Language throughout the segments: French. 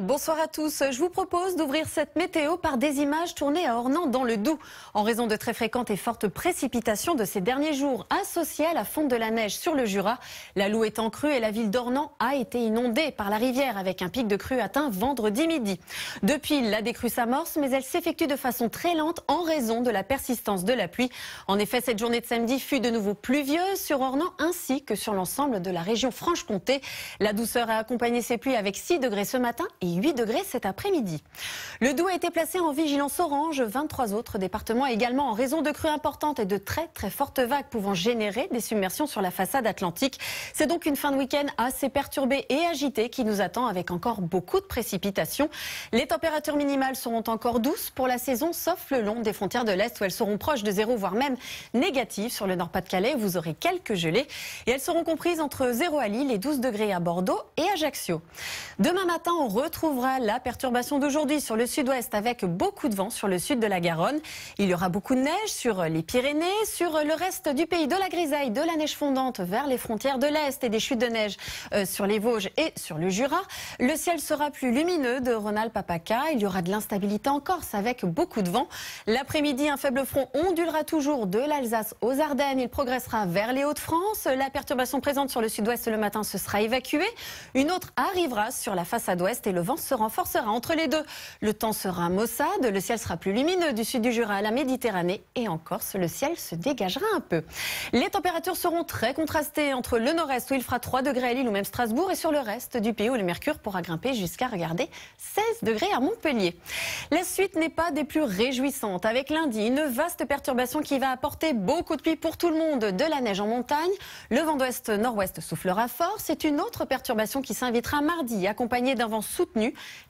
Bonsoir à tous. Je vous propose d'ouvrir cette météo par des images tournées à Ornans dans le Doubs. En raison de très fréquentes et fortes précipitations de ces derniers jours, associées à la fonte de la neige sur le Jura, la Loue étant crue et la ville d'Ornans a été inondée par la rivière avec un pic de crue atteint vendredi midi. Depuis, la décrue s'amorce, mais elle s'effectue de façon très lente en raison de la persistance de la pluie. En effet, cette journée de samedi fut de nouveau pluvieuse sur Ornans ainsi que sur l'ensemble de la région Franche-Comté. La douceur a accompagné ces pluies avec 6 degrés ce matin 8 degrés cet après-midi. Le Doubs a été placé en vigilance orange. 23 autres départements également en raison de crues importantes et de très très fortes vagues pouvant générer des submersions sur la façade atlantique. C'est donc une fin de week-end assez perturbée et agitée qui nous attend avec encore beaucoup de précipitations. Les températures minimales seront encore douces pour la saison, sauf le long des frontières de l'Est où elles seront proches de zéro, voire même négatives. Sur le Nord-Pas-de-Calais, vous aurez quelques gelées et elles seront comprises entre 0 à Lille et 12 degrés à Bordeaux et Ajaccio. Demain matin, on retrouve retrouvera la perturbation d'aujourd'hui sur le sud-ouest avec beaucoup de vent sur le sud de la Garonne. Il y aura beaucoup de neige sur les Pyrénées, sur le reste du pays, de la grisaille, de la neige fondante vers les frontières de l'Est et des chutes de neige euh, sur les Vosges et sur le Jura. Le ciel sera plus lumineux de Ronald Papaca. Il y aura de l'instabilité en Corse avec beaucoup de vent. L'après-midi, un faible front ondulera toujours de l'Alsace aux Ardennes. Il progressera vers les Hauts-de-France. La perturbation présente sur le sud-ouest le matin, se sera évacuée. Une autre arrivera sur la façade ouest et le le vent se renforcera. Entre les deux, le temps sera maussade, le ciel sera plus lumineux du sud du Jura à la Méditerranée et en Corse, le ciel se dégagera un peu. Les températures seront très contrastées entre le nord-est où il fera 3 degrés à Lille ou même Strasbourg et sur le reste du pays où le mercure pourra grimper jusqu'à regarder 16 degrés à Montpellier. La suite n'est pas des plus réjouissantes avec lundi une vaste perturbation qui va apporter beaucoup de pluie pour tout le monde, de la neige en montagne, le vent d'ouest nord-ouest soufflera fort, c'est une autre perturbation qui s'invitera mardi accompagnée d'un vent soutenu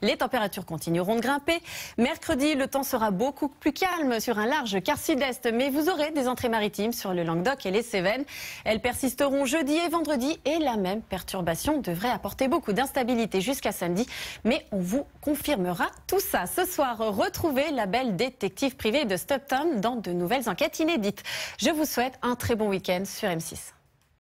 les températures continueront de grimper. Mercredi, le temps sera beaucoup plus calme sur un large quart sud-est, mais vous aurez des entrées maritimes sur le Languedoc et les Cévennes. Elles persisteront jeudi et vendredi et la même perturbation devrait apporter beaucoup d'instabilité jusqu'à samedi, mais on vous confirmera tout ça. Ce soir, retrouvez la belle détective privée de stockton dans de nouvelles enquêtes inédites. Je vous souhaite un très bon week-end sur M6.